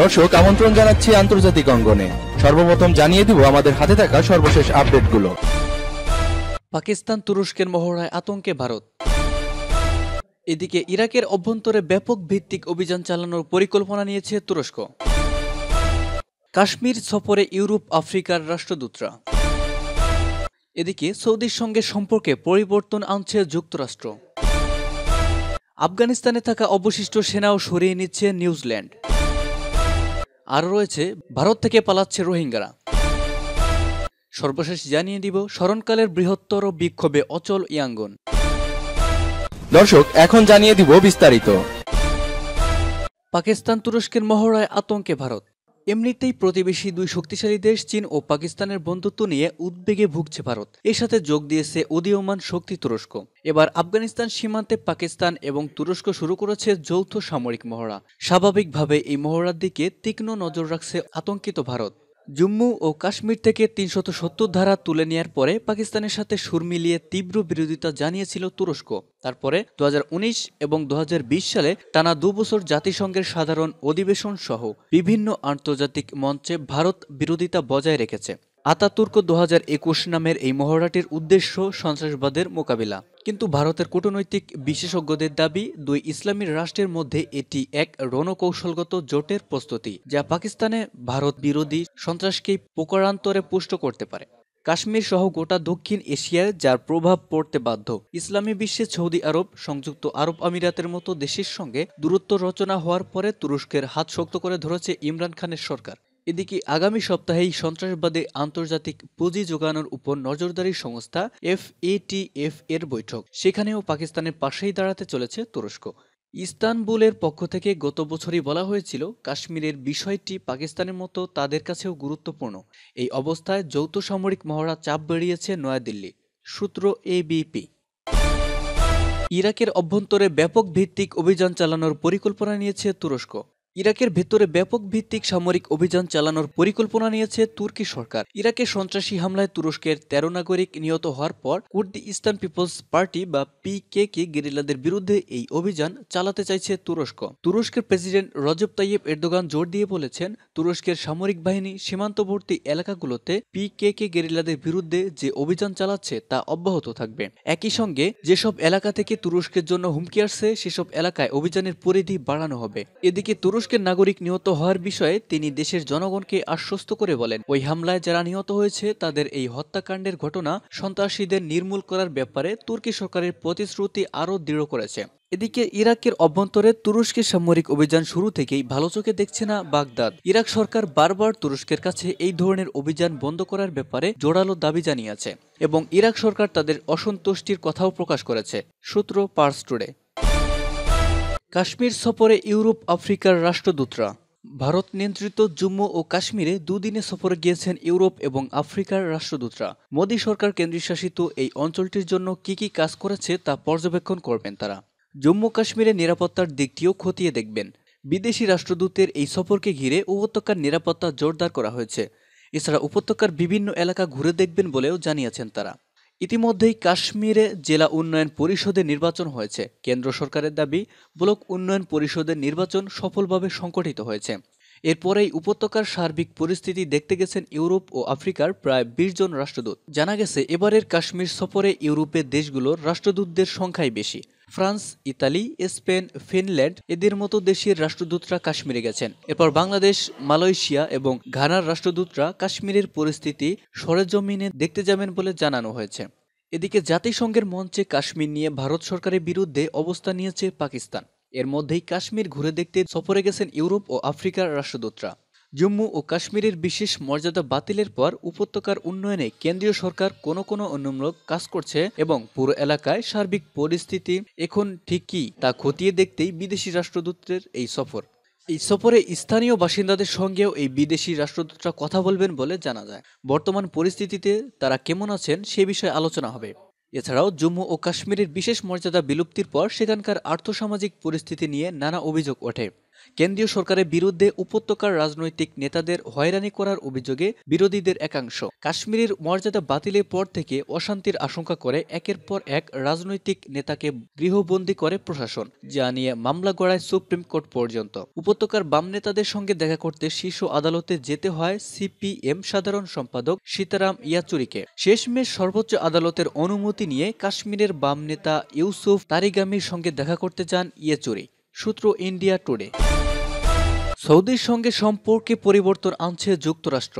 দর্শক আমন্ত্রণ জানাচ্ছি আন্তর্জাতিক অঙ্গনে সর্বপ্রথম জানিয়ে দিব আমাদের হাতে থাকা সর্বশেষ আপডেটগুলো পাকিস্তান তুরস্কের মহড়ায় আতঙ্কে ভারত এদিকে ইরাকের অভ্যন্তরে ব্যাপক ভিত্তিক অভিযান চালানোর পরিকল্পনা নিয়েছে তুরস্ক কাশ্মীর সফরে ইউরোপ আফ্রিকার রাষ্ট্রদূতরা এদিকে সৌদির সঙ্গে সম্পর্কে পরিবর্তন আনছে যুক্তরাষ্ট্র আফগানিস্তানে থাকা অবশিষ্ট সেনাও সরিয়ে নিচ্ছে নিউজিল্যান্ড আর রয়েছে ভারত থেকে পালাচ্ছে রোহিঙ্গারা সর্বশেষ জানিয়ে দিব স্মরণকালের বৃহত্তর বিক্ষোভে অচল ইয়াঙ্গন দর্শক এখন জানিয়ে দিব বিস্তারিত পাকিস্তান তুরস্কের মহড়ায় আতঙ্কে ভারত এমনিতেই প্রতিবেশী দুই শক্তিশালী দেশ চীন ও পাকিস্তানের বন্ধুত্ব নিয়ে উদ্বেগে ভুগছে ভারত এর সাথে যোগ দিয়েছে উদীয়মান শক্তি তুরস্ক এবার আফগানিস্তান সীমান্তে পাকিস্তান এবং তুরস্ক শুরু করেছে যৌথ সামরিক মহড়া স্বাভাবিকভাবে এই মহড়ার দিকে তীক্ষ্ণ নজর রাখছে আতঙ্কিত ভারত জম্মু ও কাশ্মীর থেকে তিনশত সত্তর ধারা তুলে নেওয়ার পরে পাকিস্তানের সাথে সুর মিলিয়ে তীব্র বিরোধিতা জানিয়েছিল তুরস্ক তারপরে দু এবং দু সালে টানা দুবছর জাতিসংঘের সাধারণ অধিবেশন সহ বিভিন্ন আন্তর্জাতিক মঞ্চে ভারত বিরোধিতা বজায় রেখেছে আতাতুর্ক দু নামের এই মহড়াটির উদ্দেশ্য সন্ত্রাসবাদের মোকাবিলা কিন্তু ভারতের কূটনৈতিক বিশেষজ্ঞদের দাবি দুই ইসলামী রাষ্ট্রের মধ্যে এটি এক রণকৌশলগত জোটের প্রস্তুতি যা পাকিস্তানে ভারত বিরোধী সন্ত্রাসকে পোকারান্তরে পুষ্ট করতে পারে কাশ্মীর সহ গোটা দক্ষিণ এশিয়ায় যার প্রভাব পড়তে বাধ্য ইসলামী বিশ্বে সৌদি আরব সংযুক্ত আরব আমিরাতের মতো দেশের সঙ্গে দূরত্ব রচনা হওয়ার পরে তুরস্কের হাত শক্ত করে ধরেছে ইমরান খানের সরকার এদিকে আগামী সপ্তাহেই সন্ত্রাসবাদে আন্তর্জাতিক পুঁজি যোগানোর উপর নজরদারি সংস্থা এফ এটিএফ এর বৈঠক সেখানেও পাকিস্তানের পাশেই দাঁড়াতে চলেছে তুরস্ক ইস্তানবুলের পক্ষ থেকে গত বছরই বলা হয়েছিল কাশ্মীরের বিষয়টি পাকিস্তানের মতো তাদের কাছেও গুরুত্বপূর্ণ এই অবস্থায় যৌথ সামরিক মহড়া চাপ বেড়িয়েছে নয়াদিল্লি সূত্র এবিপি ইরাকের অভ্যন্তরে ব্যাপক ভিত্তিক অভিযান চালানোর পরিকল্পনা নিয়েছে তুরস্ক ইরাকের ভেতরে ব্যাপক ভিত্তিক সামরিক অভিযান চালানোর পরিকল্পনা নিয়েছে তুর্কি সরকার ইরাকে সন্ত্রাসী হামলায় তুরস্কের তেরো নাগরিক নিহত হওয়ার পর কুর্দি ইস্টার্ন পিপলস পার্টি বা পিকে কে গেরিলাদের বিরুদ্ধে এই অভিযান চালাতে চাইছে তুরস্ক তুরস্কের প্রেসিডেন্ট রজব তাইয়েব এরদোগান জোর দিয়ে বলেছেন তুরস্কের সামরিক বাহিনী সীমান্তবর্তী এলাকাগুলোতে পিকে কে গেরিলাদের বিরুদ্ধে যে অভিযান চালাচ্ছে তা অব্যাহত থাকবে একই সঙ্গে যেসব এলাকা থেকে তুরস্কের জন্য হুমকি আসছে সেসব এলাকায় অভিযানের পরিধি বাড়ানো হবে এদিকে তুরস্ক তুরস্কের নাগরিক নিহত হওয়ার বিষয়ে তিনি দেশের জনগণকে আশ্বস্ত করে বলেন ওই হামলায় যারা নিহত হয়েছে তাদের এই হত্যাকাণ্ডের ঘটনা সন্ত্রাসীদের নির্মূল করার ব্যাপারে তুর্কি সরকারের প্রতিশ্রুতি আরও দৃঢ় করেছে এদিকে ইরাকের অভ্যন্তরে তুরস্কের সামরিক অভিযান শুরু থেকেই ভালো চোখে দেখছে না বাগদাদ ইরাক সরকার বারবার তুরস্কের কাছে এই ধরনের অভিযান বন্ধ করার ব্যাপারে জোরালো দাবি জানিয়েছে এবং ইরাক সরকার তাদের অসন্তুষ্টির কথাও প্রকাশ করেছে সূত্র পার্স টুডে কাশ্মীর সফরে ইউরোপ আফ্রিকার রাষ্ট্রদূতরা ভারত নিয়ন্ত্রিত জম্মু ও কাশ্মীরে দুদিনে সফরে গিয়েছেন ইউরোপ এবং আফ্রিকার রাষ্ট্রদূতরা মোদী সরকার কেন্দ্রশাসিত এই অঞ্চলটির জন্য কি কি কাজ করেছে তা পর্যবেক্ষণ করবেন তারা জম্মু কাশ্মীরে নিরাপত্তার দিকটিও খতিয়ে দেখবেন বিদেশি রাষ্ট্রদূতের এই সফরকে ঘিরে উপত্যকার নিরাপত্তা জোরদার করা হয়েছে এছাড়া উপত্যকার বিভিন্ন এলাকা ঘুরে দেখবেন বলেও জানিয়েছেন তারা ইতিমধ্যেই কাশ্মীরে জেলা উন্নয়ন পরিষদের নির্বাচন হয়েছে কেন্দ্র সরকারের দাবি ব্লক উন্নয়ন পরিষদের নির্বাচন সফলভাবে সংগঠিত হয়েছে এরপরেই উপত্যকার সার্বিক পরিস্থিতি দেখতে গেছেন ইউরোপ ও আফ্রিকার প্রায় বিশ জন রাষ্ট্রদূত জানা গেছে এবারের কাশ্মীর সফরে ইউরোপের দেশগুলোর রাষ্ট্রদূতদের সংখ্যাই বেশি ফ্রান্স ইতালি স্পেন ফিনল্যান্ড এদের মতো দেশের রাষ্ট্রদূতরা কাশ্মীরে গেছেন এরপর বাংলাদেশ মালয়েশিয়া এবং ঘানার রাষ্ট্রদূতরা কাশ্মীরের পরিস্থিতি সরেজমিনে দেখতে যাবেন বলে জানানো হয়েছে এদিকে জাতিসংঘের মঞ্চে কাশ্মীর নিয়ে ভারত সরকারের বিরুদ্ধে অবস্থান নিয়েছে পাকিস্তান এর মধ্যেই কাশ্মীর ঘুরে দেখতে সফরে গেছেন ইউরোপ ও আফ্রিকার রাষ্ট্রদূতরা জম্মু ও কাশ্মীরের বিশেষ মর্যাদা বাতিলের পর উপত্যকার উন্নয়নে কেন্দ্রীয় সরকার কোন কোনো অন্যমূলক কাজ করছে এবং পুরো এলাকায় সার্বিক পরিস্থিতি এখন ঠিক কী তা খতিয়ে দেখতেই বিদেশি রাষ্ট্রদূতের এই সফর এই সফরে স্থানীয় বাসিন্দাদের সঙ্গেও এই বিদেশি রাষ্ট্রদূতরা কথা বলবেন বলে জানা যায় বর্তমান পরিস্থিতিতে তারা কেমন আছেন সে বিষয়ে আলোচনা হবে এছাড়াও জম্মু ও কাশ্মীরের বিশেষ মর্যাদা বিলুপ্তির পর সেখানকার আর্থসামাজিক পরিস্থিতি নিয়ে নানা অভিযোগ ওঠে কেন্দ্রীয় সরকারের বিরুদ্ধে উপত্যকার রাজনৈতিক নেতাদের হয়রানি করার অভিযোগে বিরোধীদের একাংশ কাশ্মীরের মর্যাদা বাতিলের পর থেকে অশান্তির আশঙ্কা করে একের পর এক রাজনৈতিক নেতাকে গৃহবন্দী করে প্রশাসন যা নিয়ে মামলা গড়ায় সুপ্রিম কোর্ট পর্যন্ত উপত্যকার বাম নেতাদের সঙ্গে দেখা করতে শীর্ষ আদালতে যেতে হয় সিপিএম সাধারণ সম্পাদক সীতারাম ইয়াচুরিকে শেষমেশ সর্বোচ্চ আদালতের অনুমতি নিয়ে কাশ্মীরের বাম নেতা ইউসুফ তারিগামির সঙ্গে দেখা করতে যান ইয়েচুরি সূত্র ইন্ডিয়া টুডে সৌদির সঙ্গে সম্পর্কে পরিবর্তন আনছে যুক্তরাষ্ট্র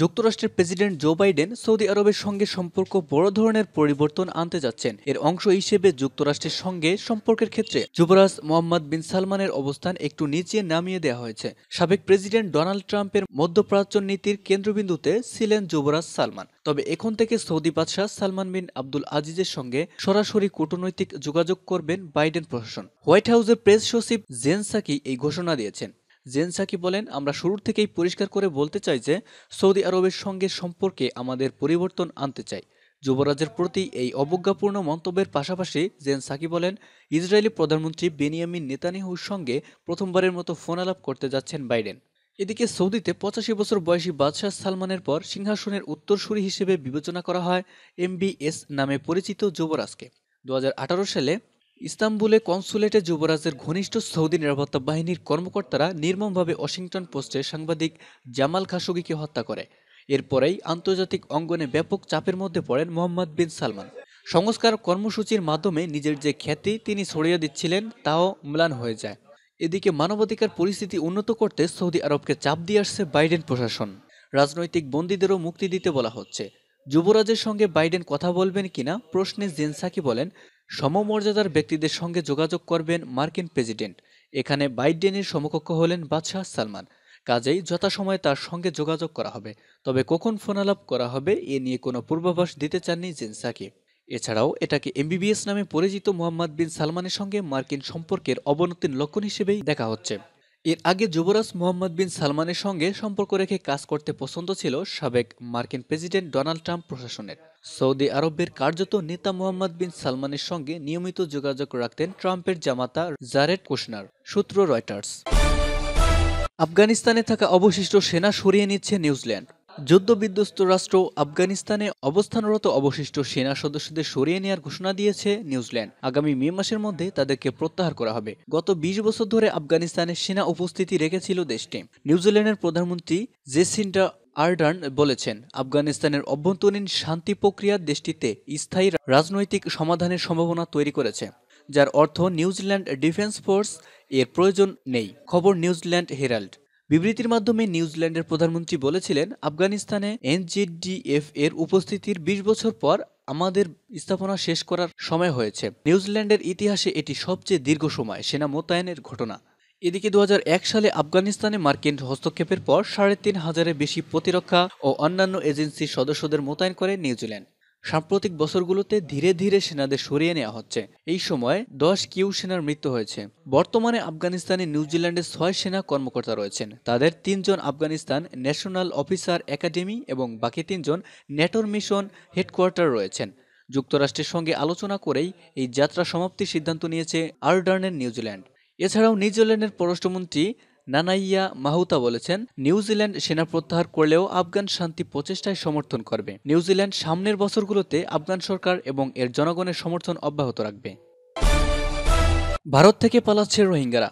যুক্তরাষ্ট্রের প্রেসিডেন্ট জো বাইডেন সৌদি আরবের সঙ্গে সম্পর্ক বড় ধরনের পরিবর্তন আনতে যাচ্ছেন এর অংশ হিসেবে যুক্তরাষ্ট্রের সঙ্গে সম্পর্কের ক্ষেত্রে যুবরাজ মোহাম্মদ বিন সালমানের অবস্থান একটু নিচে নামিয়ে দেওয়া হয়েছে সাবেক প্রেসিডেন্ট ডোনাল্ড ট্রাম্পের মধ্যপ্রাচ্য নীতির কেন্দ্রবিন্দুতে ছিলেন যুবরাজ সালমান তবে এখন থেকে সৌদি বাদশাহ সালমান বিন আব্দুল আজিজের সঙ্গে সরাসরি কূটনৈতিক যোগাযোগ করবেন বাইডেন প্রশাসন হোয়াইট হাউসের প্রেস সচিব জেনসাকি এই ঘোষণা দিয়েছেন জেন সাকি বলেন আমরা শুরুর থেকেই পরিষ্কার করে বলতে চাই যে সৌদি আরবের সঙ্গে সম্পর্কে আমাদের পরিবর্তন আনতে চাই যুবরাজের প্রতি এই অবজ্ঞাপূর্ণ মন্তব্যের পাশাপাশি জেন সাকি বলেন ইসরায়েলি প্রধানমন্ত্রী বেনিয়ামিন নেতানিহুর সঙ্গে প্রথমবারের মতো ফোন আলাপ করতে যাচ্ছেন বাইডেন এদিকে সৌদিতে পঁচাশি বছর বয়সী বাদশাহ সালমানের পর সিংহাসনের উত্তরসূরি হিসেবে বিবেচনা করা হয় এমবিএস নামে পরিচিত যুবরাজকে দু সালে ইস্তাম্বুলে কনসুলেটে যুবরাজের ঘনিষ্ঠ সৌদি নিরাপত্তা বাহিনীর কর্মকর্তারা নির্মমভাবে ওয়াশিংটন পোস্টে সাংবাদিক জামাল খাশোগিকে হত্যা করে এরপরেই আন্তর্জাতিক অঙ্গনে ব্যাপক চাপের মধ্যে পড়েন মোহাম্মদ বিন সালমান সংস্কার কর্মসূচির মাধ্যমে নিজের যে খ্যাতি তিনি ছড়িয়ে দিচ্ছিলেন তাও ম্লান হয়ে যায় এদিকে মানবাধিকার পরিস্থিতি উন্নত করতে সৌদি আরবকে চাপ দিয়ে আসছে বাইডেন প্রশাসন রাজনৈতিক বন্দীদেরও মুক্তি দিতে বলা হচ্ছে যুবরাজের সঙ্গে বাইডেন কথা বলবেন কিনা প্রশ্নে জেনসাকি বলেন সমমর্যাদার ব্যক্তিদের সঙ্গে যোগাযোগ করবেন মার্কিন প্রেসিডেন্ট এখানে বাইডেনের সমকক্ষ হলেন বাদশাহ সালমান কাজেই যথাসময়ে তার সঙ্গে যোগাযোগ করা হবে তবে কখন ফোনালাপ করা হবে এ নিয়ে কোনো পূর্বাভাস দিতে চাননি জেনসাকি এছাড়াও এটাকে এমবিবিএস নামে পরিচিত মোহাম্মদ বিন সালমানের সঙ্গে মার্কিন সম্পর্কের অবনতির লক্ষণ হিসেবেই দেখা হচ্ছে এর আগে যুবরাজ মোহাম্মদ বিন সালমানের সঙ্গে সম্পর্ক রেখে কাজ করতে পছন্দ ছিল সাবেক মার্কিন প্রেসিডেন্ট ডোনাল্ড ট্রাম্প প্রশাসনের সৌদি আরবের কার্যত নেতা মোহাম্মদ বিন সালমানের সঙ্গে নিয়মিত যোগাযোগ রাখতেন ট্রাম্পের জামাতা জারেড কুশনার সূত্র রয়টার্স আফগানিস্তানে থাকা অবশিষ্ট সেনা সরিয়ে নিচ্ছে নিউজিল্যান্ড যুদ্ধবিধ্বস্ত রাষ্ট্র আফগানিস্তানে অবস্থানরত অবশিষ্ট সেনা সদস্যদের সরিয়ে নেওয়ার ঘোষণা দিয়েছে নিউজিল্যান্ড আগামী মে মাসের মধ্যে তাদেরকে প্রত্যাহার করা হবে গত ২০ বছর ধরে আফগানিস্তানে সেনা উপস্থিতি রেখেছিল দেশটি নিউজিল্যান্ডের প্রধানমন্ত্রী জেসিন্ডা আর্ডার্ন বলেছেন আফগানিস্তানের অভ্যন্তরীণ শান্তি প্রক্রিয়া দেশটিতে স্থায়ী রাজনৈতিক সমাধানের সম্ভাবনা তৈরি করেছে যার অর্থ নিউজিল্যান্ড ডিফেন্স ফোর্স এর প্রয়োজন নেই খবর নিউজিল্যান্ড হেরাল্ড বিবৃতির মাধ্যমে নিউজিল্যান্ডের প্রধানমন্ত্রী বলেছিলেন আফগানিস্তানে এনজেডিএফ এর উপস্থিতির ২০ বছর পর আমাদের স্থাপনা শেষ করার সময় হয়েছে নিউজিল্যান্ডের ইতিহাসে এটি সবচেয়ে দীর্ঘ সময় সেনা মোতায়েনের ঘটনা এদিকে দু সালে আফগানিস্তানে মার্কিন হস্তক্ষেপের পর সাড়ে তিন হাজারের বেশি প্রতিরক্ষা ও অন্যান্য এজেন্সির সদস্যদের মোতায়েন করে নিউজিল্যান্ড সাম্প্রতিক বছরগুলোতে ধীরে ধীরে সেনাদের সরিয়ে নেওয়া হচ্ছে এই সময় দশ কিউ সেনার মৃত্যু হয়েছে বর্তমানে আফগানিস্তানে নিউজিল্যান্ডে ছয় সেনা কর্মকর্তা রয়েছেন তাদের তিনজন আফগানিস্তান ন্যাশনাল অফিসার একাডেমি এবং বাকি তিনজন নেটোর মিশন হেডকোয়ার্টার রয়েছেন যুক্তরাষ্ট্রের সঙ্গে আলোচনা করেই এই যাত্রা সমাপ্তির সিদ্ধান্ত নিয়েছে আর্ডার্নের নিউজিল্যান্ড এছাড়াও নিউজিল্যান্ডের পররাষ্ট্রমন্ত্রী নানাইয়া মাহুতা বলেছেন নিউজিল্যান্ড সেনা প্রত্যাহার করলেও আফগান শান্তি প্রচেষ্টায় সমর্থন করবে নিউজিল্যান্ড সামনের বছরগুলোতে আফগান সরকার এবং এর জনগণের সমর্থন অব্যাহত রাখবে ভারত থেকে পালাচ্ছে রোহিঙ্গারা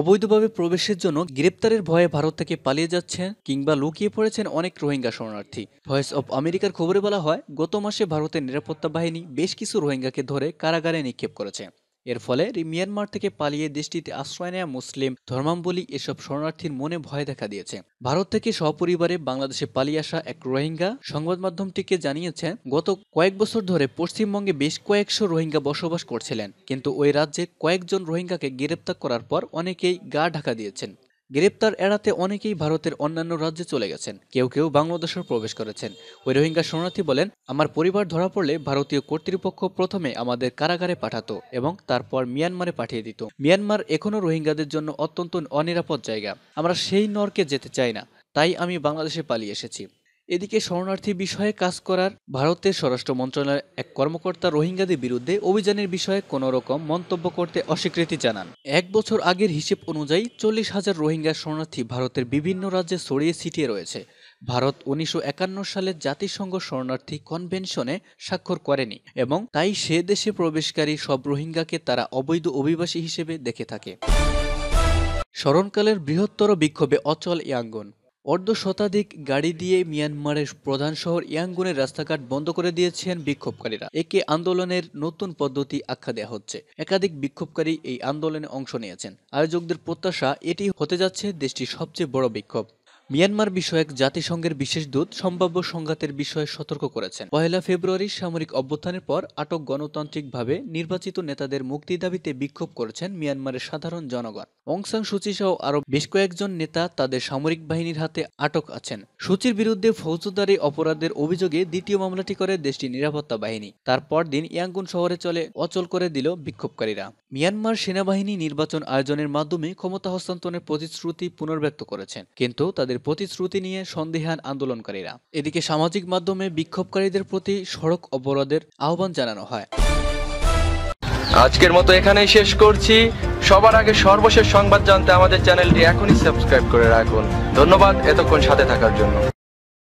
অবৈধভাবে প্রবেশের জন্য গ্রেপ্তারের ভয়ে ভারত থেকে পালিয়ে যাচ্ছেন কিংবা লুকিয়ে পড়েছেন অনেক রোহিঙ্গা শরণার্থী ভয়েস অব আমেরিকার খবরে বলা হয় গত মাসে ভারতের নিরাপত্তা বাহিনী বেশ কিছু রোহিঙ্গাকে ধরে কারাগারে নিক্ষেপ করেছে এর ফলে মিয়ানমার থেকে পালিয়ে দেশটিতে আশ্রয় নেয়া মুসলিম ধর্মাম্বলী এসব শরণার্থীর মনে ভয় দেখা দিয়েছে ভারত থেকে সপরিবারে বাংলাদেশে পালিয়ে আসা এক রোহিঙ্গা সংবাদ মাধ্যমটিকে জানিয়েছে গত কয়েক বছর ধরে পশ্চিমবঙ্গে বেশ কয়েকশো রোহিঙ্গা বসবাস করছিলেন কিন্তু ওই রাজ্যে কয়েকজন রোহিঙ্গাকে গ্রেপ্তার করার পর অনেকেই গা ঢাকা দিয়েছেন গ্রেপ্তার এড়াতে অনেকেই ভারতের অন্যান্য রাজ্যে চলে গেছেন কেউ কেউ বাংলাদেশে প্রবেশ করেছেন ওই রোহিঙ্গা শরণার্থী বলেন আমার পরিবার ধরা পড়লে ভারতীয় কর্তৃপক্ষ প্রথমে আমাদের কারাগারে পাঠাতো এবং তারপর মিয়ানমারে পাঠিয়ে দিত মিয়ানমার এখনও রোহিঙ্গাদের জন্য অত্যন্ত অনিরাপদ জায়গা আমরা সেই নরকে যেতে চাই না তাই আমি বাংলাদেশে পালিয়ে এসেছি এদিকে শরণার্থী বিষয়ে কাজ করার ভারতের স্বরাষ্ট্র মন্ত্রণালয়ের এক কর্মকর্তা রোহিঙ্গাদের বিরুদ্ধে অভিযানের বিষয়ে কোনো রকম মন্তব্য করতে অস্বীকৃতি জানান এক বছর আগের হিসেব অনুযায়ী চল্লিশ হাজার রোহিঙ্গা শরণার্থী ভারতের বিভিন্ন রাজ্যে ছড়িয়ে ছিটিয়ে রয়েছে ভারত উনিশশো সালে জাতিসংঘ শরণার্থী কনভেনশনে স্বাক্ষর করেনি এবং তাই সে দেশে প্রবেশকারী সব রোহিঙ্গাকে তারা অবৈধ অভিবাসী হিসেবে দেখে থাকে স্মরণকালের বৃহত্তর বিক্ষোভে অচল ইয়াঙ্গন অর্ধ শতাধিক গাড়ি দিয়ে মিয়ানমারের প্রধান শহর ইয়াঙ্গুনের রাস্তাঘাট বন্ধ করে দিয়েছেন বিক্ষোভকারীরা একে আন্দোলনের নতুন পদ্ধতি আখ্যা দেওয়া হচ্ছে একাধিক বিক্ষোভকারী এই আন্দোলনে অংশ নিয়েছেন আয়োজকদের প্রত্যাশা এটি হতে যাচ্ছে দেশটির সবচেয়ে বড় বিক্ষোভ মিয়ানমার বিষয়ক জাতিসংঘের বিশেষ দূত সম্ভাব্য সংঘাতের বিষয়ে সতর্ক করেছেন পহেলা ফেব্রুয়ারি সামরিক অভ্যুত্থানের পর আটক গণতান্ত্রিকভাবে নির্বাচিত নেতাদের মুক্তি দাবিতে বিক্ষোভ করেছেন মিয়ানমারের সাধারণ জনগণ অংসাং সুচি সহ আরও বেশ কয়েকজন নেতা তাদের সামরিক বাহিনীর হাতে আটক আছেন সুচির বিরুদ্ধে ফৌজদারি অপরাধের অভিযোগে দ্বিতীয় মামলাটি করে দেশটির নিরাপত্তা বাহিনী তারপর দিন ইয়াঙ্গুন শহরে চলে অচল করে দিল বিক্ষোভকারীরা মিয়ানমার সেনাবাহিনী নির্বাচন আয়োজনের মাধ্যমে ক্ষমতা হস্তান্তরের প্রতিশ্রুতি পুনর্ব্যক্ত করেছেন কিন্তু তাদের প্রতিশ্রুতি নিয়ে সন্দেহান আন্দোলনকারীরা এদিকে সামাজিক মাধ্যমে বিক্ষোভকারীদের প্রতি সড়ক অবরোধের আহ্বান জানানো হয় আজকের মতো এখানেই শেষ করছি সবার আগে সর্বশেষ সংবাদ জানতে আমাদের চ্যানেলটি এখনই সাবস্ক্রাইব করে রাখুন ধন্যবাদ এতক্ষণ সাথে থাকার জন্য